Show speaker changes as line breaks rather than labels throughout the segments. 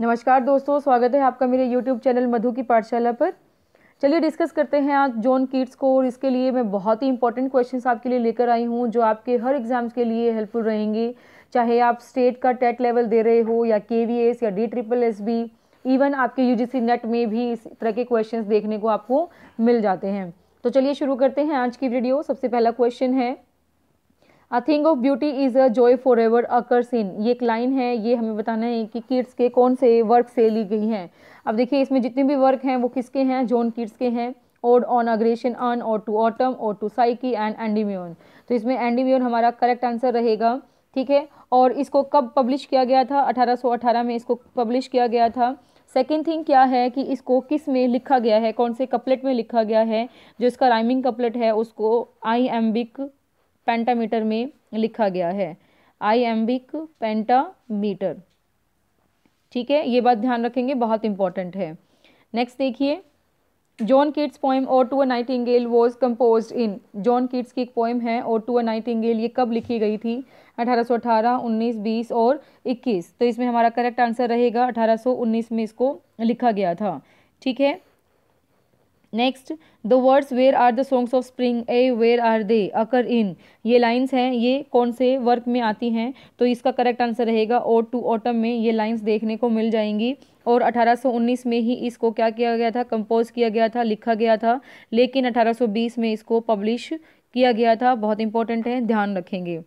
नमस्कार दोस्तों स्वागत है आपका मेरे यूट्यूब चैनल मधु की पाठशाला पर चलिए डिस्कस करते हैं आज जोन किड्स को और इसके लिए मैं बहुत ही इंपॉर्टेंट क्वेश्चंस आपके लिए लेकर आई हूँ जो आपके हर एग्ज़ाम्स के लिए हेल्पफुल रहेंगे चाहे आप स्टेट का टेट लेवल दे रहे हो या के वी एस या D triple S B even आपके यू जी सी नेट में भी इस तरह के क्वेश्चन देखने को आपको मिल जाते हैं तो चलिए शुरू करते हैं आज की वीडियो सबसे पहला क्वेश्चन है a thing of beauty is a joy forever occur seen ये एक लाइन है ये हमें बताना है कि किड्स के कौन से वर्क से ली गई हैं अब देखिए इसमें जितने भी वर्क हैं वो किसके हैं जॉन किड्स के हैं ode on a Grecian urn ode to autumn ode to Psyche and Endymion तो इसमें एंडीम्योन हमारा करेक्ट आंसर रहेगा ठीक है और इसको कब पब्लिश किया गया था 1818 में इसको पब्लिश किया गया था सेकेंड थिंग क्या है कि इसको किस में लिखा गया है कौन से कपलेट में लिखा गया है जो इसका राइमिंग कपलेट है उसको आई एम्बिक पेंटामीटर में लिखा गया है आई बिक पेंटामीटर ठीक है ये बात ध्यान रखेंगे बहुत इंपॉर्टेंट है नेक्स्ट देखिए John Keats poem ode to a nightingale was compose in John Keats की एक पोइम है ओ टू अ नाइटिंगेल ये कब लिखी गई थी 1818, 19, 20 और 21 तो इसमें हमारा करेक्ट आंसर रहेगा 1819 में इसको लिखा गया था ठीक है next the words where are the songs of spring ay where are they occur in ये लाइन्स हैं ये कौन से वर्क में आती हैं तो इसका करेक्ट आंसर रहेगा ओट टू ऑटम में ये लाइन्स देखने को मिल जाएंगी और 1819 में ही इसको क्या किया गया था कंपोज किया गया था लिखा गया था लेकिन 1820 में इसको पब्लिश किया गया था बहुत इंपॉर्टेंट है ध्यान रखेंगे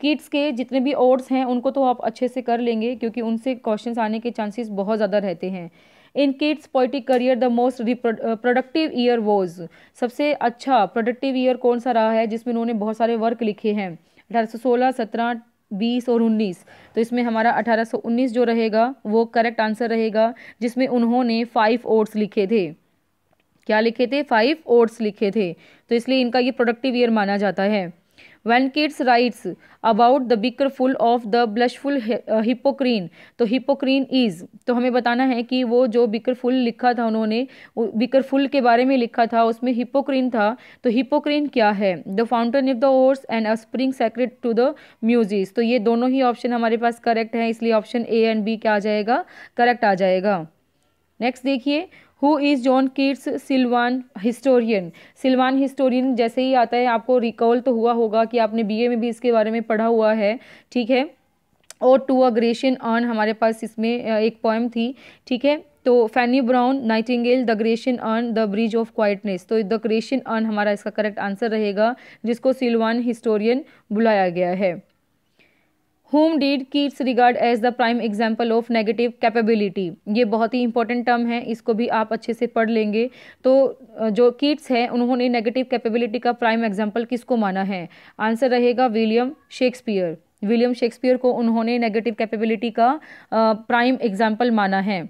किड्स के जितने भी ओड्स हैं उनको तो आप अच्छे से कर लेंगे क्योंकि उनसे क्वेश्चंस आने के चांसेस बहुत ज़्यादा रहते हैं in Keats poetic career the most productive year was सबसे अच्छा प्रोडक्टिव ईयर कौन सा रहा है जिसमें उन्होंने बहुत सारे वर्क लिखे हैं अठारह सौ सोलह सत्रह बीस और उन्नीस तो इसमें हमारा 1819 जो रहेगा वो करेक्ट आंसर रहेगा जिसमें उन्होंने फाइव ओट्स लिखे थे क्या लिखे थे फाइव ओट्स लिखे थे तो इसलिए इनका ये प्रोडक्टिव ईयर माना जाता है one Keats writes about the beaker full of the blushful Hippocrene तो हिपोक्रीन इज़ तो हमें बताना है कि वो जो बिकर फुल लिखा था उन्होंने बिकर फुल के बारे में लिखा था उसमें हिपोक्रीन था तो हिपोक्रीन क्या है the fountain of the horse and a spring sacred to the Muses तो ये दोनों ही ऑप्शन हमारे पास करेक्ट हैं इसलिए ऑप्शन ए एंड बी क्या आ जाएगा करेक्ट आ जाएगा नेक्स्ट देखिए who is John Keats sylvan historian sylvan historian जैसे ही आता है आपको रिकॉल तो हुआ होगा कि आपने बीए में भी इसके बारे में पढ़ा हुआ है ठीक है और टू अ ग्रेशियन अर्न हमारे पास इसमें एक पोएम थी ठीक है तो Fanny Brawne nightingale the Grecian urn the bride of quietness तो द ग्रेशन अर्न हमारा इसका करेक्ट आंसर रहेगा जिसको सिल्वान हिस्टोरियन बुलाया गया है whom did Keats regard as the prime example of negative capability ये बहुत ही इंपॉर्टेंट टर्म है इसको भी आप अच्छे से पढ़ लेंगे तो जो कीट्स हैं उन्होंने नेगेटिव कैपेबिलिटी का प्राइम एग्जाम्पल किसको माना है आंसर रहेगा विलियम शेक्सपियर विलियम शेक्सपियर को उन्होंने नेगेटिव कैपेबिलिटी का प्राइम एग्जाम्पल माना है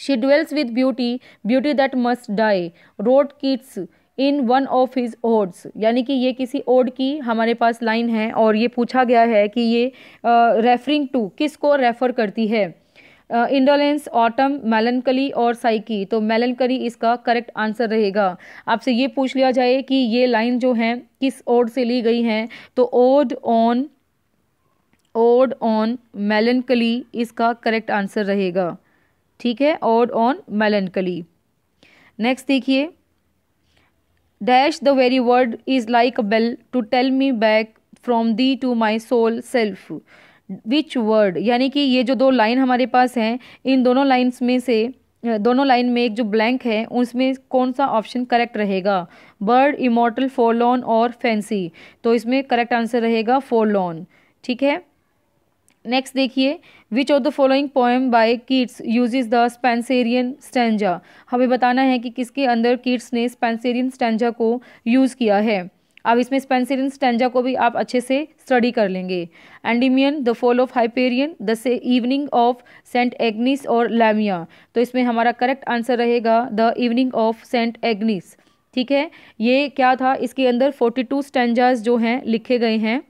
she with beauty beauty that must die wrote Keats in one of his odes यानी कि ये किसी ओड की हमारे पास लाइन है और ये पूछा गया है कि ये रेफरिंग टू किस को रेफ़र करती है इंडोलेंस ऑटम मेलनकली और साइकी तो मेलनकली इसका करेक्ट आंसर रहेगा आपसे ये पूछ लिया जाए कि ये लाइन जो है किस ओड से ली गई है तो ode on ode on melancholy इसका करेक्ट आंसर रहेगा ठीक है ओड ऑन मेलनकली नेक्स्ट देखिए dash the very word is like a bell to tell me back from thee to my soul self which word यानी कि ये जो दो लाइन हमारे पास हैं इन दोनों लाइन्स में से दोनों लाइन में एक जो ब्लैंक है उसमें कौन सा ऑप्शन करेक्ट रहेगा बर्ड इमोटल फोरलॉन और फैंसी तो इसमें करेक्ट आंसर रहेगा लॉन ठीक है नेक्स्ट देखिए which of the following poem by Keats use the Spenserian stanza हमें बताना है कि किसके अंदर किड्स ने स्पेंसेरियन स्टेंजा को यूज़ किया है अब इसमें स्पेंसेरियन स्टेंजा को भी आप अच्छे से स्टडी कर लेंगे Endymion the fall of Hyperion the से इवनिंग ऑफ सेंट एग्निस और लैमिया तो इसमें हमारा करेक्ट आंसर रहेगा the evening of Saint Agnes ठीक है ये क्या था इसके अंदर फोर्टी टू जो हैं लिखे गए हैं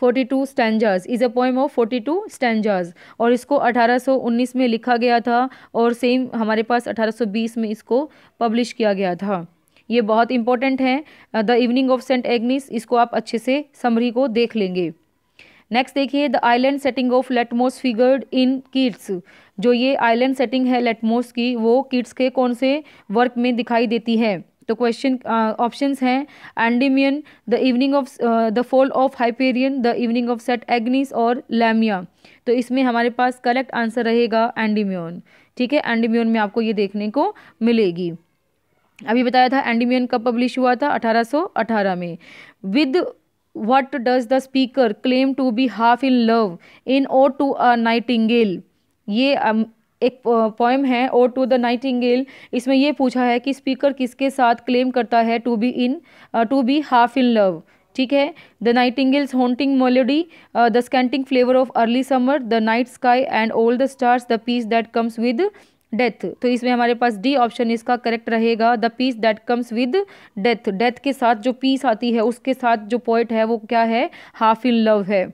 forty two stanzas is a poem of forty two stanzas और इसको 1819 में लिखा गया था और सेम हमारे पास 1820 में इसको पब्लिश किया गया था ये बहुत इंपॉर्टेंट है the evening of Saint Agnes इसको आप अच्छे से समरी को देख लेंगे नेक्स्ट देखिए the island setting of Latmos figured in Keats जो ये आइलैंड सेटिंग है लेटमोस की वो किड्स के कौन से वर्क में दिखाई देती है द क्वेश्चन ऑप्शन हैं Endymion the evening of the fall of Hyperion the evening of saint Agnes और लैमिया तो इसमें हमारे पास करेक्ट आंसर रहेगा एंडीमियन ठीक है एंडीमियन में आपको ये देखने को मिलेगी अभी बताया था एंडीमियन कब पब्लिश हुआ था 1818 में with what does the speaker claim to be half in love in ode to a nightingale ये um, एक पोएम है ओ टू द नाइटिंगेल इसमें यह पूछा है कि स्पीकर किसके साथ क्लेम करता है to be in to be half in love ठीक है the nightingale's haunting melody the scenting flavour of early summer the night sky and all the stars the peace that comes with death तो इसमें हमारे पास D option इसका correct रहेगा the peace that comes with death death के साथ जो piece आती है उसके साथ जो पोइट है वो क्या है हाफ इन लव है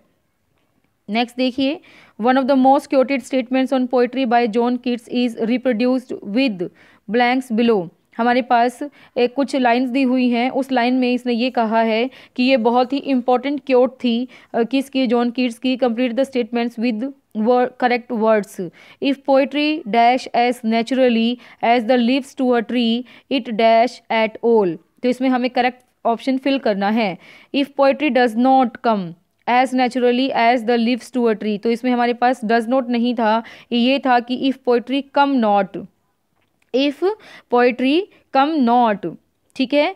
नेक्स्ट देखिए one of the most quoted statements on poetry by John Keats is reproduced with blanks below हमारे पास एक कुछ लाइंस दी हुई हैं उस लाइन में इसने ये कहा है कि ये बहुत ही इंपॉर्टेंट क्योट थी किसकी जॉन किट्स की complete the statements with correct words if poetry dash as naturally as the leaves to a tree it dash at all तो इसमें हमें करेक्ट ऑप्शन फिल करना है if poetry does not come as naturally as the leaves to a tree तो इसमें हमारे पास does not नहीं था ये था कि if poetry come not if poetry come not ठीक है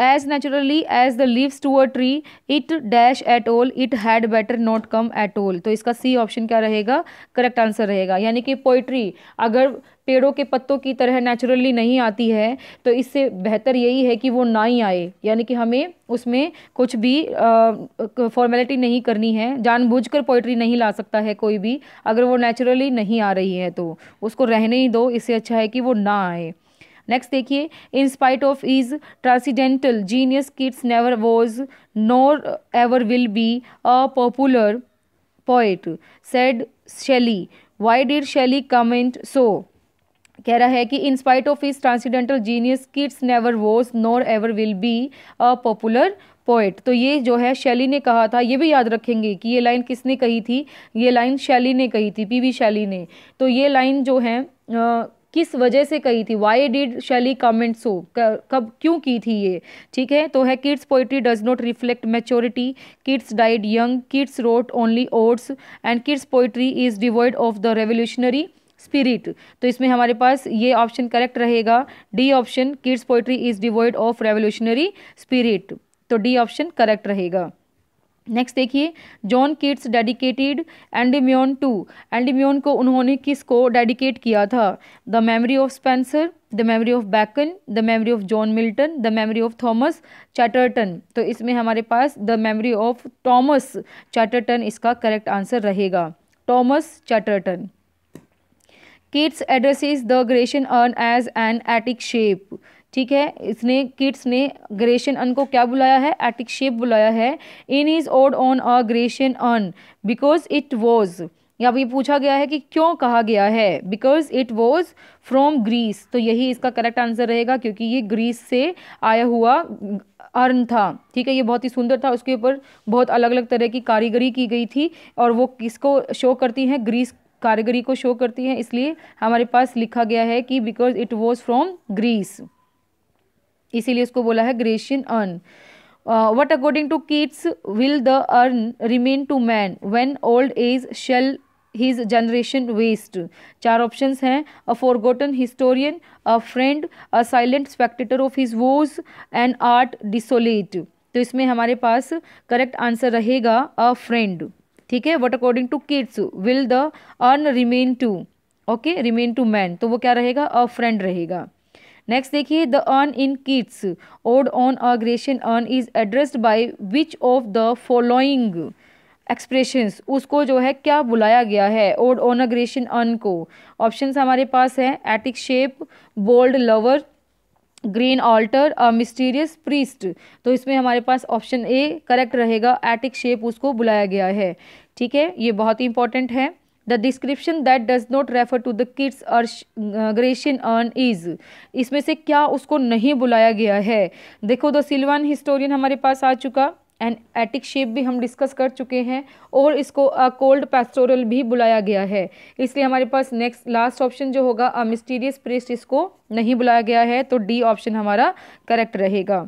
as naturally as the leaves to a tree it dash at all it had better not come at all तो इसका सी ऑप्शन क्या रहेगा करेक्ट आंसर रहेगा यानी कि poetry अगर पेड़ों के पत्तों की तरह नेचुरली नहीं आती है तो इससे बेहतर यही है कि वो ना ही आए यानी कि हमें उसमें कुछ भी फॉर्मेलिटी नहीं करनी है जानबूझकर पोइट्री नहीं ला सकता है कोई भी अगर वो नेचुरली नहीं आ रही है तो उसको रहने ही दो इससे अच्छा है कि वो ना आए नेक्स्ट देखिए in spite of his transcendental genius Keats never was nor ever will be a popular poet said Shelley why did Shelley comment so कह रहा है कि in spite of his transcendental genius Keats never was nor ever will be a popular poet तो ये जो है शैली ने कहा था ये भी याद रखेंगे कि ये लाइन किसने कही थी ये लाइन शैली ने कही थी पी वी शैली ने तो ये लाइन जो है आ, किस वजह से कही थी why did Shelley comment so कब क्यों की थी ये ठीक है तो है Keats poetry does not reflect maturity Keats died young Keats wrote only odes and Keats poetry is devoid of the revolutionary spirit तो इसमें हमारे पास ये ऑप्शन करेक्ट रहेगा D option Keats poetry is devoid of revolutionary spirit तो D option correct रहेगा next देखिए John Keats dedicated Endymion to एंडीम्योन को उन्होंने किसको डेडिकेट किया था the memory of Spenser the memory of Bacon the memory of John Milton the memory of Thomas Chatterton तो इसमें हमारे पास the memory of Thomas Chatterton इसका करेक्ट आंसर रहेगा Thomas Chatterton Keats is the Grecian urn as an Attic shape ठीक है इसने kids ने ग्रेशन अन को क्या बुलाया है एटिक शेप बुलाया है in his ode on a Grecian urn because it was यहाँ ये पूछा गया है कि क्यों कहा गया है because it was from Greece तो यही इसका करेक्ट आंसर रहेगा क्योंकि ये ग्रीस से आया हुआ अर्न था ठीक है ये बहुत ही सुंदर था उसके ऊपर बहुत अलग अलग तरह की कारीगरी की गई थी और वो किसको शो करती हैं ग्रीस कारीगरी को शो करती हैं इसलिए हमारे पास लिखा गया है कि because it was from Greece इसीलिए इसको बोला है Grecian urn what according to Keats will the urn remain to man when old age shall his generation waste चार ऑप्शन हैं a forgotten historian a friend a silent spectator of his woes and art desolate तो इसमें हमारे पास correct answer रहेगा a friend ठीक है what according to Keats will the urn remain to okay remain to man तो वो क्या रहेगा अ फ्रेंड रहेगा नेक्स्ट देखिए the urn in Keats ode on a Grecian urn is addressed by which of the following expressions उसको जो है क्या बुलाया गया है ओड ऑन अग्रेशन अन को ऑप्शंस हमारे पास हैं Attic shape bold lover green altar a mysterious priest तो इसमें हमारे पास ऑप्शन ए करेक्ट रहेगा एटिक शेप उसको बुलाया गया है ठीक है ये बहुत ही इंपॉर्टेंट है the description that does not refer to the Keats और ग्रेशन अर्न इज इसमें से क्या उसको नहीं बुलाया गया है देखो द सिल्वान हिस्टोरियन हमारे पास आ चुका एंड एटिक शेप भी हम डिस्कस कर चुके हैं और इसको अ कोल्ड पेस्टोरल भी बुलाया गया है इसलिए हमारे पास नेक्स्ट लास्ट ऑप्शन जो होगा अ मिस्टीरियस प्रेस्ट इसको नहीं बुलाया गया है तो डी ऑप्शन हमारा करेक्ट रहेगा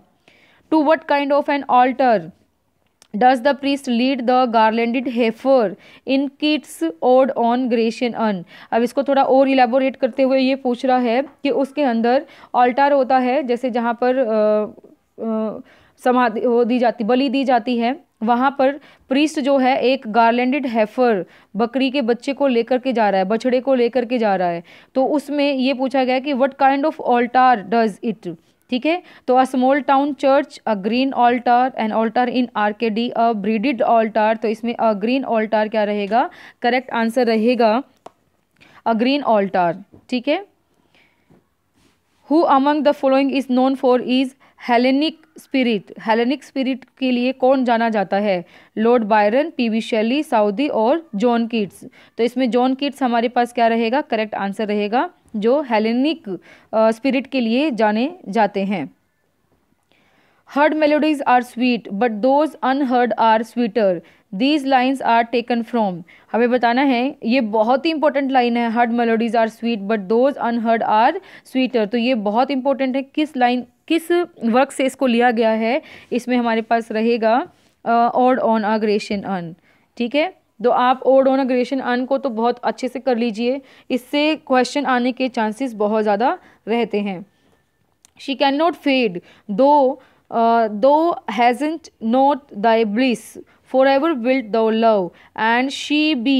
to what kind of an altar does the priest lead the garlanded heifer in Keats ode on Grecian urn अब इसको थोड़ा और इलेबोरेट करते हुए ये पूछ रहा है कि उसके अंदर ऑल्टार होता है जैसे जहाँ पर समाधि वो दी जाती बलि दी जाती है वहाँ पर प्रीस्ट जो है एक गार्लैंडेड हैफर बकरी के बच्चे को लेकर के जा रहा है बछड़े को लेकर के जा रहा है तो उसमें ये पूछा गया कि what kind of altar does it ठीक है तो a small town church a green altar an altar in Arcadia a braided altar तो इसमें अ ग्रीन ऑल्टर क्या रहेगा करेक्ट आंसर रहेगा अ ग्रीन ऑल्टर ठीक है who among the following is known for his Hellenic spirit Hellenic spirit के लिए कौन जाना जाता है Lord Byron P B Shelley Southey और जॉन किट्स तो इसमें जॉन किट्स हमारे पास क्या रहेगा करेक्ट आंसर रहेगा जो हेलेनिक स्पिरिट के लिए जाने जाते हैं heard melodies are sweet but those unheard are sweeter these lines are taken from हमें बताना है ये बहुत ही इंपॉर्टेंट लाइन है heard melodies are sweet but those unheard are sweeter तो ये बहुत इंपॉर्टेंट है किस लाइन किस वर्क से इसको लिया गया है इसमें हमारे पास रहेगा ऑड ऑन आ अन ठीक है तो आप ऑन ग्रेजुएशन अन को तो बहुत अच्छे से कर लीजिए इससे क्वेश्चन आने के चांसेस बहुत ज़्यादा रहते हैं she can not fade though thou hast not thy bliss for ever wilt thou love and she be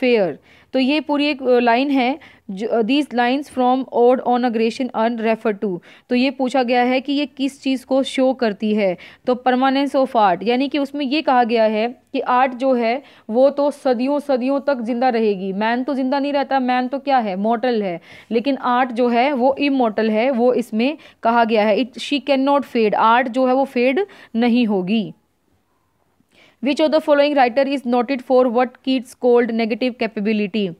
fair तो ये पूरी एक लाइन है these lines from ode on a Grecian urn refer to तो ये पूछा गया है कि ये किस चीज़ को शो करती है तो परमानेंस ऑफ आर्ट यानी कि उसमें ये कहा गया है कि आर्ट जो है वो तो सदियों सदियों तक ज़िंदा रहेगी मैन तो ज़िंदा नहीं रहता मैन तो क्या है मॉटल है लेकिन आर्ट जो है वो इमोटल है वो इसमें कहा गया है it she can not fade art जो है वो फेड नहीं होगी which of the following writer is noted for what Keats called negative capability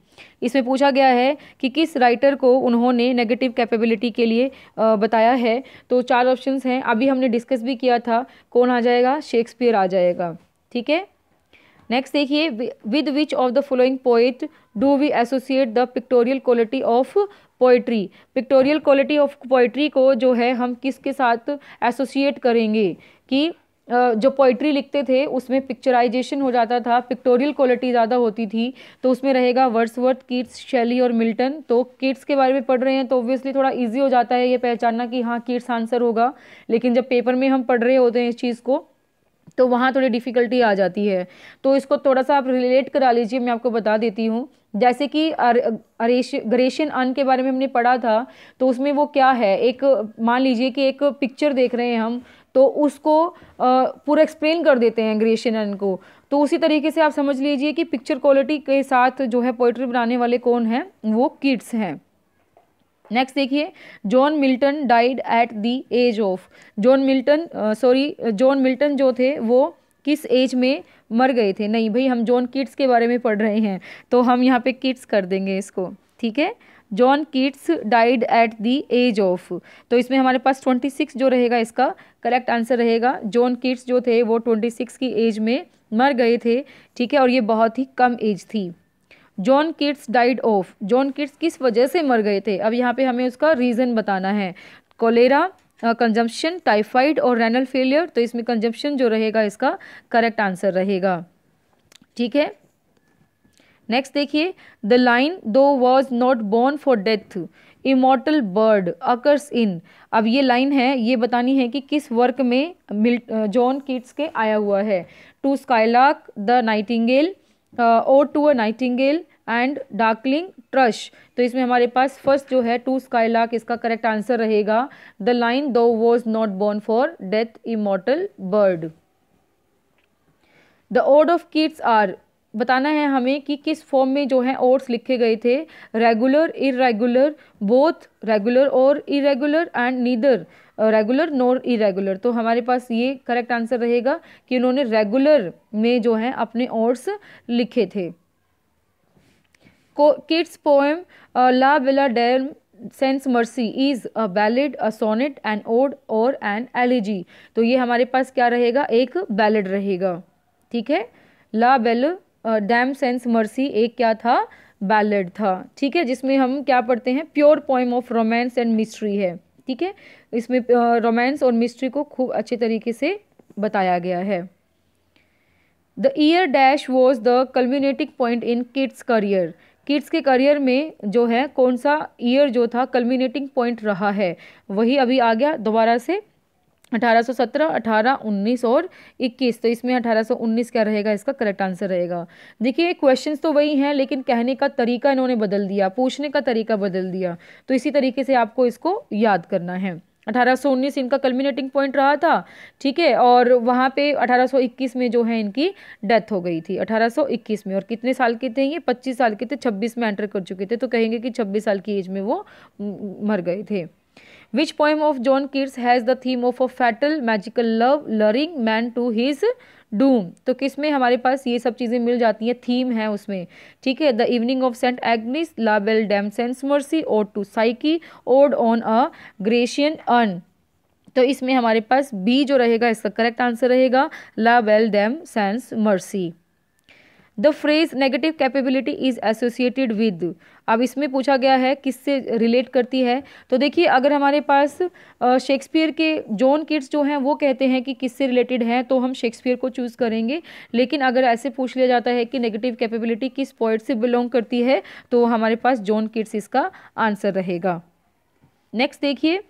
इसमें पूछा गया है कि किस राइटर को उन्होंने नेगेटिव कैपेबिलिटी के लिए बताया है तो चार ऑप्शंस हैं अभी हमने डिस्कस भी किया था कौन आ जाएगा शेक्सपियर आ जाएगा ठीक है नेक्स्ट देखिए with which of the following poet do we associate the pictorial quality of poetry pictorial quality of poetry को जो है हम किसके साथ एसोसिएट करेंगे कि जो पोइट्री लिखते थे उसमें पिक्चराइजेशन हो जाता था पिक्टोरियल क्वालिटी ज़्यादा होती थी तो उसमें रहेगा वर्ड्सवर्थ किड्स शैली और मिल्टन तो किड्स के बारे में पढ़ रहे हैं तो ऑब्वियसली थोड़ा ईजी हो जाता है ये पहचानना कि हाँ किड्स आंसर होगा लेकिन जब पेपर में हम पढ़ रहे होते हैं इस चीज़ को तो वहाँ थोड़ी डिफ़िकल्टी आ जाती है तो इसको थोड़ा सा आप रिलेट करा लीजिए मैं आपको बता देती हूँ जैसे कि ग्रेशियन अन के बारे में हमने पढ़ा था तो उसमें वो क्या है एक मान लीजिए कि एक पिक्चर देख रहे हैं हम तो उसको पूरा एक्सप्लेन कर देते हैं ग्रे को तो उसी तरीके से आप समझ लीजिए कि पिक्चर क्वालिटी के साथ जो है पोइट्री बनाने वाले कौन हैं वो किड्स हैं नेक्स्ट देखिए John Milton died at the age of John Milton sorry John Milton जो थे वो किस एज में मर गए थे नहीं भाई हम जॉन किड्स के बारे में पढ़ रहे हैं तो हम यहाँ पे किड्स कर देंगे इसको ठीक है John Keats died at the age of तो इसमें हमारे पास ट्वेंटी सिक्स जो रहेगा इसका करेक्ट आंसर रहेगा जॉन कीट्स जो थे वो ट्वेंटी सिक्स की एज में मर गए थे ठीक है और ये बहुत ही कम एज थी John Keats died of John Keats किस वजह से मर गए थे अब यहाँ पे हमें उसका रीज़न बताना है कोलेरा कंजम्पशन टाइफाइड और रेनल फेलियर तो इसमें कंजम्पशन जो रहेगा इसका करेक्ट आंसर रहेगा ठीक है नेक्स्ट देखिए the line thou was not born for death immortal bird occurs in अब ये लाइन है ये बतानी है कि किस वर्क में जॉन किट्स के आया हुआ है to skylark the nightingale ode to a nightingale and darkling thrush तो इसमें हमारे पास फर्स्ट जो है टू स्काईलाक इसका करेक्ट आंसर रहेगा the line thou was not born for death immortal bird the ode of Keats are बताना है हमें कि किस फॉर्म में जो है ओट्स लिखे गए थे रेगुलर इरेगुलर बोथ रेगुलर और irregular and neither regular nor irregular तो हमारे पास ये करेक्ट आंसर रहेगा कि उन्होंने रेगुलर में जो है अपने ओट्स लिखे थे Keats poem La Belle Dame sans Merci is a ballad a sonnet and ode और एन एलिजी तो ये हमारे पास क्या रहेगा एक बैलिड रहेगा ठीक है La Belle Dame sans Merci एक क्या था बैलेड था ठीक है जिसमें हम क्या पढ़ते हैं pure poem of romance and mystery है ठीक है इसमें रोमांस और मिस्ट्री को खूब अच्छे तरीके से बताया गया है the year dash was the culminating point in Keats career Keats के करियर में जो है कौन सा ईयर जो था कल्मिनेटिंग पॉइंट रहा है वही अभी आ गया दोबारा से 1817, 18, 19 और 21 तो इसमें 1819 क्या रहेगा इसका करेक्ट आंसर रहेगा देखिए क्वेश्चन तो वही हैं लेकिन कहने का तरीका इन्होंने बदल दिया पूछने का तरीका बदल दिया तो इसी तरीके से आपको इसको याद करना है 1819 इनका कल्मिनेटिंग पॉइंट रहा था ठीक है और वहाँ पे 1821 में जो है इनकी डेथ हो गई थी 1821 में और कितने साल के थे ये 25 साल के थे 26 में एंटर कर चुके थे तो कहेंगे कि 26 साल की एज में वो मर गए थे which poem of John Keats has the theme of a fatal magical love luring man to his doom तो किस में हमारे पास ये सब चीज़ें मिल जाती हैं थीम है उसमें ठीक है the evening of Saint Agnes La Belle Dame sans Merci ode to Psyche ode on a Grecian urn तो इसमें हमारे पास बी जो रहेगा इसका करेक्ट आंसर रहेगा La Belle Dame sans Merci the phrase negative capability is associated with अब इसमें पूछा गया है किससे रिलेट करती है तो देखिए अगर हमारे पास शेक्सपियर के जॉन किड्स जो हैं वो कहते हैं कि किससे रिलेटेड हैं तो हम शेक्सपियर को चूज़ करेंगे लेकिन अगर ऐसे पूछ लिया जाता है कि नेगेटिव कैपेबिलिटी किस पॉइंट से बिलोंग करती है तो हमारे पास जॉन किड्स इसका आंसर रहेगा नेक्स्ट देखिए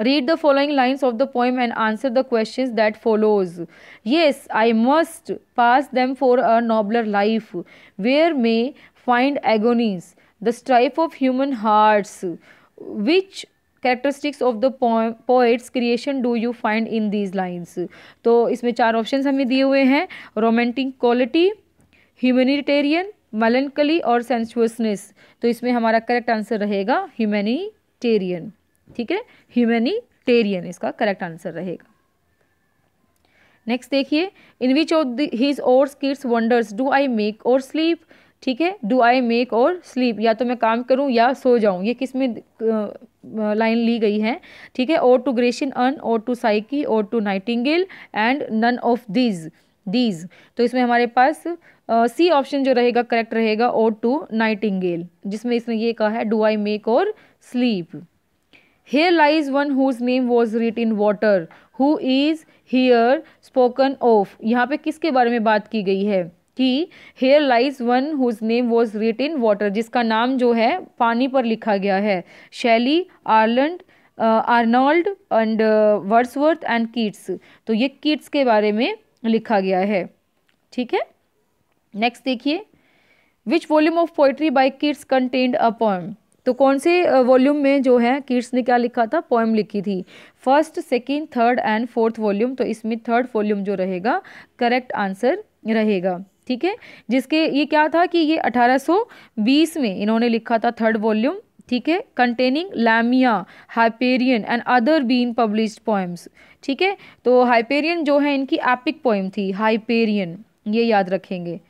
read the following lines of the poem and answer the question that follows yes I must pass them for a nobler life where may find agonies the strife of human hearts which characteristics of the poet's creation do you find in these lines तो इसमें चार option हमें दिए हुए हैं romantic quality humanitarian मलनकली और sensuousness तो इसमें हमारा करेक्ट आंसर रहेगा ह्यूमैनिटेरियन ठीक है ह्यूमेनिटेरियन इसका करेक्ट आंसर रहेगा नेक्स्ट देखिए इन विच ऑफ हिज और skits wonders do I wake or sleep ठीक है do I wake or sleep या तो मैं काम करूं या सो जाऊं ये किस में लाइन ली गई है ठीक है और टू ग्रेशन अन और टू साइकी और to nightingale and none of these these तो इसमें हमारे पास सी uh, ऑप्शन जो रहेगा करेक्ट रहेगा ओ टू नाइटिंगेल जिसमें इसने ये कहा है do I wake or sleep Here lies one whose name was writ in water, who is here spoken of. यहाँ पे किसके बारे में बात की गई है कि here lies one whose name was writ in water जिसका नाम जो है पानी पर लिखा गया है Shelley Arland Arnold and Wordsworth and Keats तो ये किट्स के बारे में लिखा गया है ठीक है नेक्स्ट देखिए which volume of poetry by Keats contained a point तो कौन से वॉल्यूम में जो है कीट्स ने क्या लिखा था पोएम लिखी थी first second third and fourth volume तो इसमें थर्ड वॉल्यूम जो रहेगा करेक्ट आंसर रहेगा ठीक है जिसके ये क्या था कि ये 1820 में इन्होंने लिखा था थर्ड वॉल्यूम ठीक है containing Lamia Hyperion and other been published poems ठीक है तो हाइपेरियन जो है इनकी एपिक पोएम थी हाइपेरियन ये याद रखेंगे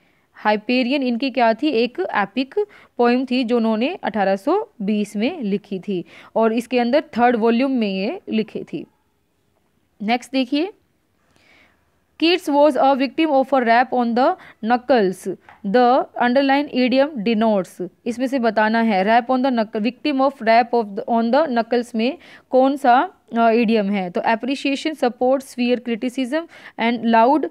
हाइपेरियन इनकी क्या थी एक एपिक पोइम थी जो उन्होंने 1820 में लिखी थी और इसके अंदर थर्ड वॉल्यूम में ये लिखी थी नेक्स्ट देखिए Keats was a victim of a rap on the knuckles the underlined idiom denotes इसमें से बताना है rap on the knuckle victim of rap of on the knuckles में कौन सा एडियम uh, है तो appreciation support severe criticism and loud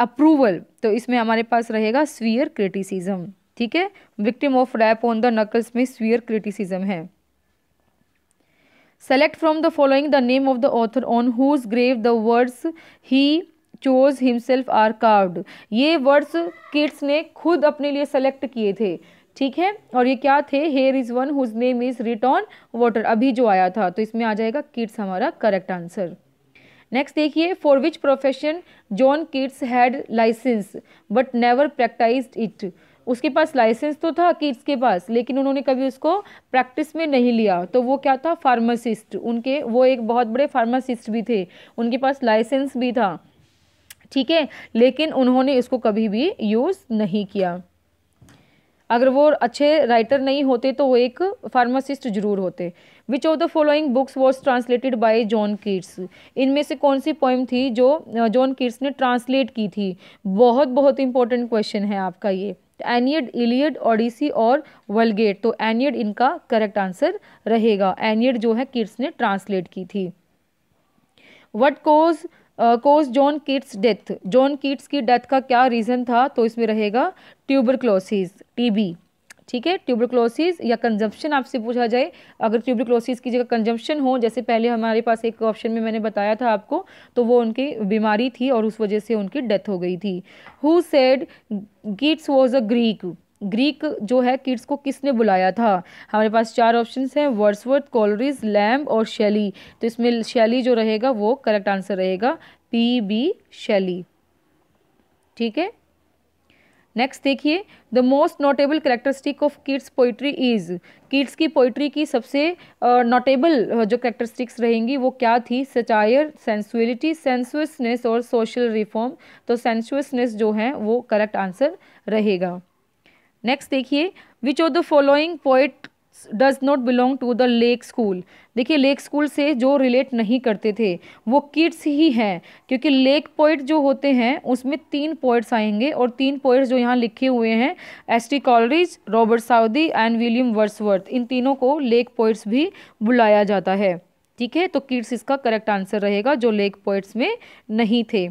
approval तो इसमें हमारे पास रहेगा स्वीयर क्रिटिसिज्म ठीक है victim of rap on the knuckles में स्वीयर क्रिटिसिज्म है select from the following the name of the author on whose grave the words he chose himself are carved ये वर्ड्स किड्स ने खुद अपने लिए select किए थे ठीक है और ये क्या थे here is one whose name is writ on अभी जो आया था तो इसमें आ जाएगा किड्स हमारा करेक्ट आंसर नेक्स्ट देखिए for which profession John Keats had license but never practise it उसके पास लाइसेंस तो था किड्स के पास लेकिन उन्होंने कभी उसको प्रैक्टिस में नहीं लिया तो वो क्या था फार्मासिस्ट उनके वो एक बहुत बड़े फार्मासिस्ट भी थे उनके पास लाइसेंस भी था ठीक है लेकिन उन्होंने इसको कभी भी यूज़ नहीं किया अगर वो अच्छे राइटर नहीं होते तो वो एक फार्मासिस्ट जरूर होते which of the following books was translated by John Keats इनमें से कौन सी पोइम थी जो जॉन किट्स ने ट्रांसलेट की थी बहुत बहुत इंपॉर्टेंट क्वेश्चन है आपका ये एनियड इलियड ओडिसी और वलगेट तो एनियड इनका करेक्ट आंसर रहेगा एनियड जो है किट्स ने ट्रांसलेट की थी what cause cause John Keats death John Keats की डेथ का क्या रीज़न था तो इसमें रहेगा ट्यूबर क्लोसिस टीबी ठीक है ट्यूबरक्लोसिस या कंजम्पशन आपसे पूछा जाए अगर ट्यूबरक्लोसिस की जगह कंजम्पशन हो जैसे पहले हमारे पास एक ऑप्शन में मैंने बताया था आपको तो वो उनकी बीमारी थी और उस वजह से उनकी डेथ हो गई थी who said Keats was a Greek Greek जो है किड्स को किसने बुलाया था हमारे पास चार ऑप्शन हैं वर्सवर्थ कॉलरीज लैम्ब और शैली तो इसमें शैली जो रहेगा वो करेक्ट आंसर रहेगा पी बी शैली ठीक है नेक्स्ट देखिए the most notable characteristic of Keats poetry is Keats की पोइट्री की सबसे नोटेबल uh, जो करेक्टरिस्टिक्स रहेंगी वो क्या थी सचायर सेंसुअलिटी सेंसुअसनेस और सोशल रिफॉर्म तो सेंसुअसनेस जो है वो करेक्ट आंसर रहेगा नेक्स्ट देखिए which of the following poet does not belong to the lake school देखिए लेक स्कूल से जो रिलेट नहीं करते थे वो किड्स ही हैं क्योंकि लेक पॉइंट जो होते हैं उसमें तीन पॉइंट्स आएंगे और तीन पॉइंट्स जो यहाँ लिखे हुए हैं S T Coleridge Robert Southey and William Wordsworth इन तीनों को लेक पोइट्स भी बुलाया जाता है ठीक है तो किड्स इसका करेक्ट आंसर रहेगा जो लेक पॉइंट्स में नहीं थे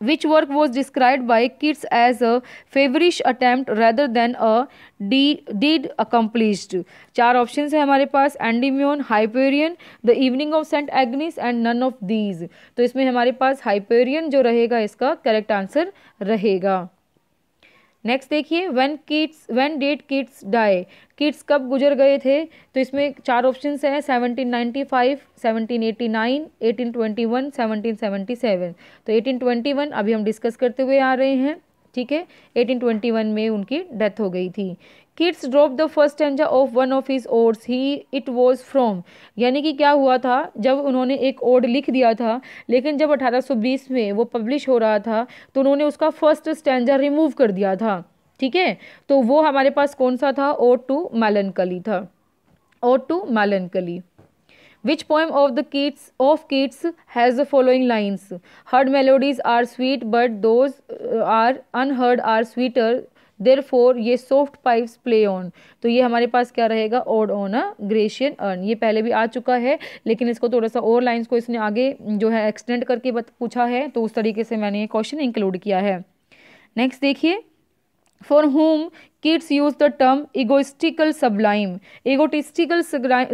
which work was described by Keats as a feverish attempt rather than a deed accomplished. चार options हैं हमारे पास Endymion Hyperion the evening of Saint Agnes and none of these तो इसमें हमारे पास हाइपेरियन जो रहेगा इसका करेक्ट आंसर रहेगा नेक्स्ट देखिए when Keats when did Keats die Keats कब गुजर गए थे तो इसमें चार ऑप्शन हैं seventeen ninety five seventeen eighty nine eighteen twenty one seventeen seventy seven तो एटीन ट्वेंटी वन अभी हम डिस्कस करते हुए आ रहे हैं ठीक है एटीन ट्वेंटी वन में उनकी डेथ हो गई थी Keats drop the first stanza of one of his odes he it was from यानी कि क्या हुआ था जब उन्होंने एक ओड लिख दिया था लेकिन जब 1820 में वो पब्लिश हो रहा था तो उन्होंने उसका फर्स्ट स्टेंजा रिमूव कर दिया था ठीक है तो वो हमारे पास कौन सा था ओड टू कली था ओड टू कली which poem of the Keats of Keats has the following lines heard melodies are sweet but those are unheard are sweeter therefore ye soft pipes play on तो ये हमारे पास क्या रहेगा ode on a Grecian urn ये पहले भी आ चुका है लेकिन इसको थोड़ा सा और लाइन्स को इसने आगे जो है एक्सटेंड करके पूछा है तो उस तरीके से मैंने ये क्वेश्चन इंक्लूड किया है नेक्स्ट देखिए for whom Keats use the term egotistical sublime egotistical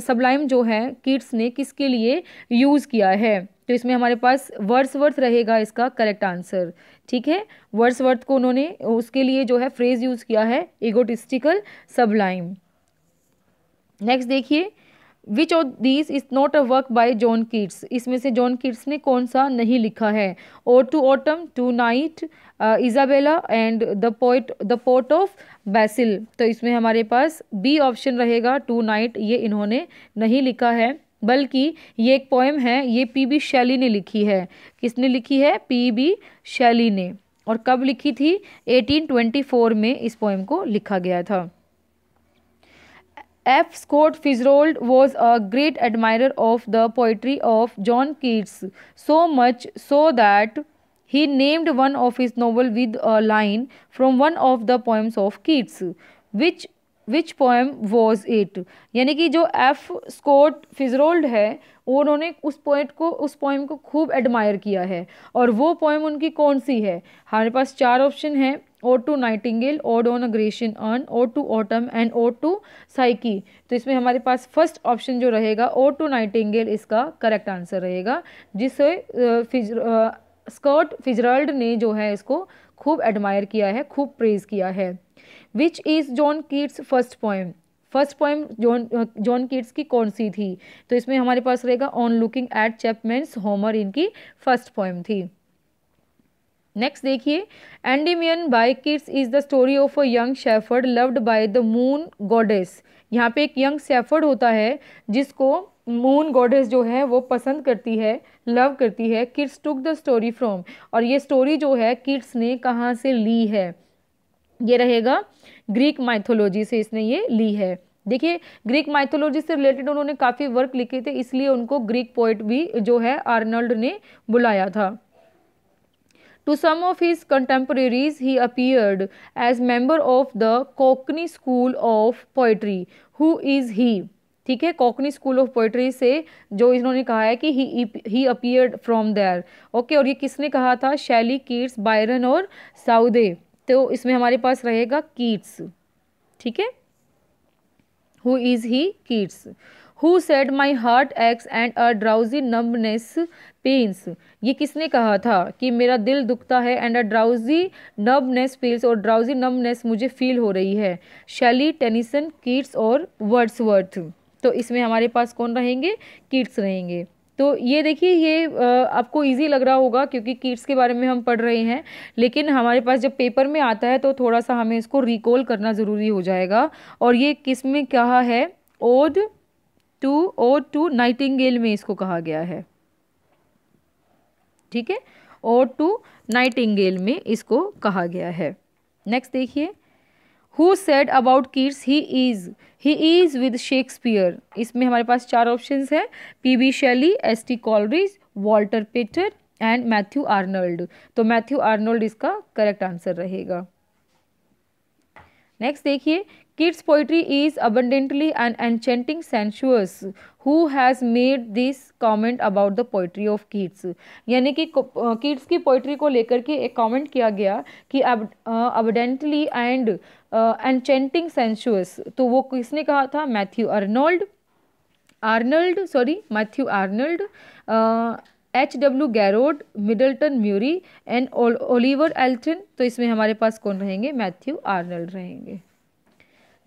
sublime जो है किड्स ने किसके लिए यूज़ किया है तो इसमें हमारे पास वर्ड्स वर्थ रहेगा इसका करेक्ट आंसर ठीक है वर्ड्स वर्थ को उन्होंने उसके लिए जो है फ्रेज यूज़ किया है इगोटिस्टिकल सबलाइम नेक्स्ट देखिए which of this is not a work by John Keats इसमें से जॉन किड्स ने कौन सा नहीं लिखा है ओ to autumn to night Isabella and the poet the pot of basil तो इसमें हमारे पास बी ऑप्शन रहेगा टू नाइट ये इन्होंने नहीं लिखा है बल्कि ये एक पोएम है ये पी बी शैली ने लिखी है किसने लिखी है पी बी शैली ने और कब लिखी थी 1824 में इस पोएम को लिखा गया था F. Scott Fitzgerald was a great admirer of the poetry of John Keats, so much so that he named one of his novel with a line from one of the poems of Keats. Which which poem was it? यानी कि जो F. Scott Fitzgerald है उन्होंने उस poet को उस poem को खूब एडमायर किया है और वो पोएम उनकी कौन सी है हमारे पास चार ऑप्शन हैं O to nightingale ode on a Grecian urn O to autumn and O to Psyche तो इसमें हमारे पास फर्स्ट ऑप्शन जो रहेगा ओ टू नाइटिंगेल इसका करेक्ट आंसर रहेगा जिससे फिज स्कर्ट फिजरल्ड ने जो है इसको खूब एडमायर किया है खूब प्रेज किया है which is John Keats first poem first point John John Keats की कौन सी थी तो इसमें हमारे पास रहेगा on looking at Chapman's Homer इनकी फर्स्ट पॉइम थी नेक्स्ट देखिए Endymion by Keats is the story of a young shepherd loved by the moon goddess यहाँ पे एक यंग शेफर्ड होता है जिसको मून गॉडेस जो है वो पसंद करती है लव करती है Keats took the story from और ये स्टोरी जो है किड्स ने कहाँ से ली है ये रहेगा ग्रीक माइथोलॉजी से इसने ये ली है देखिए ग्रीक माइथोलॉजी से रिलेटेड उन्होंने काफ़ी वर्क लिखे थे इसलिए उनको ग्रीक पोइट भी जो है आर्नल्ड ने बुलाया था To some of his contemporaries, he appeared as member of the Cockney School of Poetry. Who is he? ठीक है कॉकनी स्कूल ऑफ पोइट्री से जो इन्होंने कहा है कि he he appeared from there okay और ये किसने कहा था शैली कीट्स बायरन और साउदे तो इसमें हमारे पास रहेगा कीट्स ठीक है who is he Keats who said my heart aches and a drowsy numbness pains ये किसने कहा था कि मेरा दिल दुखता है and a drowsy numbness feels और ड्राउजी नम्बनेस मुझे फील हो रही है शैली टेनिसन किड्स और वर्थ तो इसमें हमारे पास कौन रहेंगे किड्स रहेंगे तो ये देखिए ये आपको इजी लग रहा होगा क्योंकि किड्स के बारे में हम पढ़ रहे हैं लेकिन हमारे पास जब पेपर में आता है तो थोड़ा सा हमें इसको रिकॉल करना ज़रूरी हो जाएगा और ये किस में क्या है ode to O to nightingale में इसको कहा गया है ठीक है ओ टू नाइटिंगेल में इसको कहा गया है नेक्स्ट देखिए who said about Keats he is he is with Shakespeare इसमें हमारे पास चार ऑप्शन है P V Shelley S T Coleridge Walter Pater and Matthew Arnold तो मैथ्यू आर्नोल्ड इसका करेक्ट आंसर रहेगा नेक्स्ट देखिए kids poetry is abundantly and enchanting sensuous. Who has made this comment about the poetry of Keats? यानी ki Keats की poetry को लेकर के एक कमेंट किया गया कि अबडेंटली एंड एनचेंटिंग सेंशुअस तो वो किसने कहा था Matthew arnold Arnold sorry Matthew Arnold H W Garrod Middleton Murry and Oliver Elton तो इसमें हमारे पास कौन रहेंगे मैथ्यू आर्नल्ड रहेंगे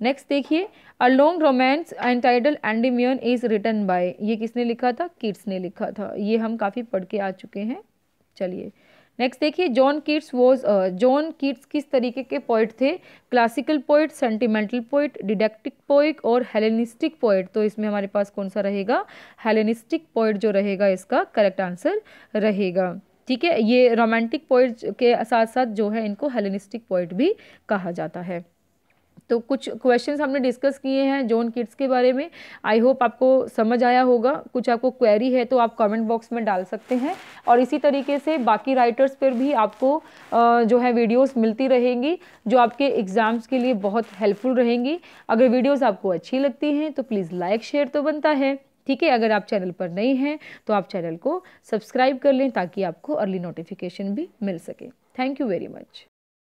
नेक्स्ट देखिए a long romance entitle Endymion is written by ये किसने लिखा था किड्स ने लिखा था ये हम काफ़ी पढ़ के आ चुके हैं चलिए नेक्स्ट देखिए John Keats was John Keats किस तरीके के पोइट थे classical poet sentimental poet didactic poet और हेलेनिस्टिक पोइट तो इसमें हमारे पास कौन सा रहेगा हेलेनिस्टिक पोइट जो रहेगा इसका करेक्ट आंसर रहेगा ठीक है ये रोमांटिक पोइट के साथ साथ जो है इनको हेलेनिस्टिक पोइट भी कहा जाता है तो कुछ क्वेश्चंस हमने डिस्कस किए हैं जोन किड्स के बारे में आई होप आपको समझ आया होगा कुछ आपको क्वेरी है तो आप कमेंट बॉक्स में डाल सकते हैं और इसी तरीके से बाकी राइटर्स पर भी आपको जो है वीडियोस मिलती रहेंगी जो आपके एग्ज़ाम्स के लिए बहुत हेल्पफुल रहेंगी अगर वीडियोस आपको अच्छी लगती हैं तो प्लीज़ लाइक शेयर तो बनता है ठीक है अगर आप चैनल पर नहीं हैं तो आप चैनल को सब्सक्राइब कर लें ताकि आपको अर्ली नोटिफिकेशन भी मिल सके थैंक यू वेरी मच